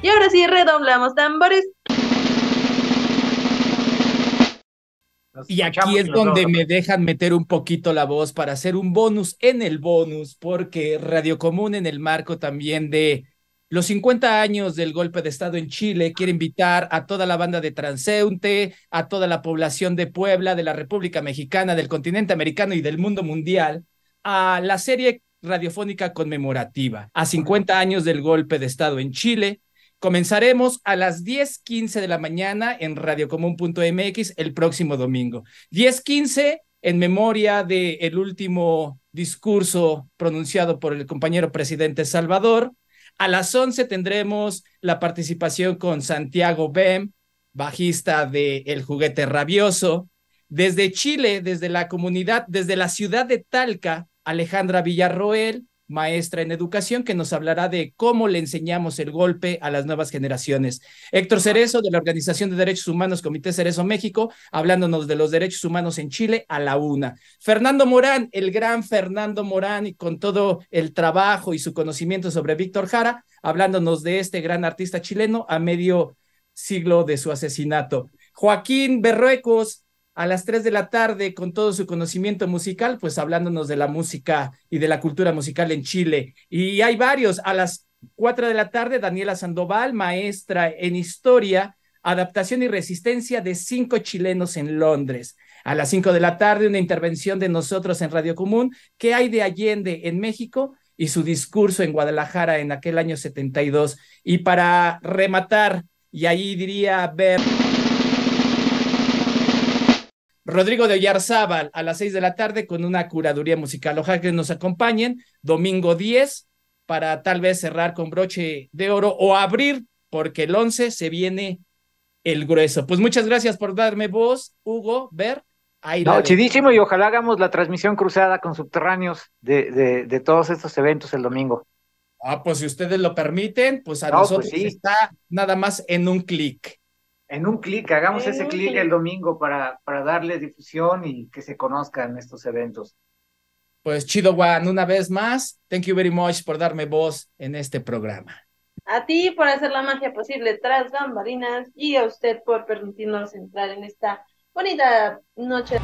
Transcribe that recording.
Y ahora sí, redoblamos tambores. y aquí es donde me dejan meter un poquito la voz para hacer un bonus en el bonus, porque Radio Común en el marco también de los 50 años del golpe de Estado en Chile quiere invitar a toda la banda de transeúnte, a toda la población de Puebla, de la República Mexicana, del continente americano y del mundo mundial a la serie radiofónica conmemorativa a 50 años del golpe de Estado en Chile. Comenzaremos a las 10.15 de la mañana en radiocomún.mx el próximo domingo. 10.15 en memoria del el último discurso pronunciado por el compañero presidente Salvador. A las 11 tendremos la participación con Santiago Bem, bajista de El Juguete Rabioso. Desde Chile, desde la comunidad, desde la ciudad de Talca, Alejandra Villarroel, maestra en educación, que nos hablará de cómo le enseñamos el golpe a las nuevas generaciones. Héctor Cerezo, de la Organización de Derechos Humanos, Comité Cerezo México, hablándonos de los derechos humanos en Chile a la una. Fernando Morán, el gran Fernando Morán, y con todo el trabajo y su conocimiento sobre Víctor Jara, hablándonos de este gran artista chileno a medio siglo de su asesinato. Joaquín Berruecos, a las 3 de la tarde con todo su conocimiento musical, pues hablándonos de la música y de la cultura musical en Chile. Y hay varios, a las 4 de la tarde, Daniela Sandoval, maestra en historia, adaptación y resistencia de cinco chilenos en Londres. A las 5 de la tarde, una intervención de nosotros en Radio Común, ¿qué hay de Allende en México? y su discurso en Guadalajara en aquel año 72. Y para rematar, y ahí diría ver... Rodrigo de Oyarzábal a las 6 de la tarde con una curaduría musical. Ojalá que nos acompañen domingo 10 para tal vez cerrar con broche de oro o abrir, porque el 11 se viene el grueso. Pues muchas gracias por darme voz, Hugo, Ver. Ahí no, chidísimo y ojalá hagamos la transmisión cruzada con subterráneos de, de, todos estos eventos el domingo. Ah, pues si ustedes lo permiten, pues a pues nosotros está nada más en un clic. En un clic, hagamos ese clic el domingo para, para darle difusión y que se conozcan estos eventos. Pues chido, Juan, una vez más, thank you very much por darme voz en este programa. A ti por hacer la magia posible tras gambarinas y a usted por permitirnos entrar en esta bonita noche.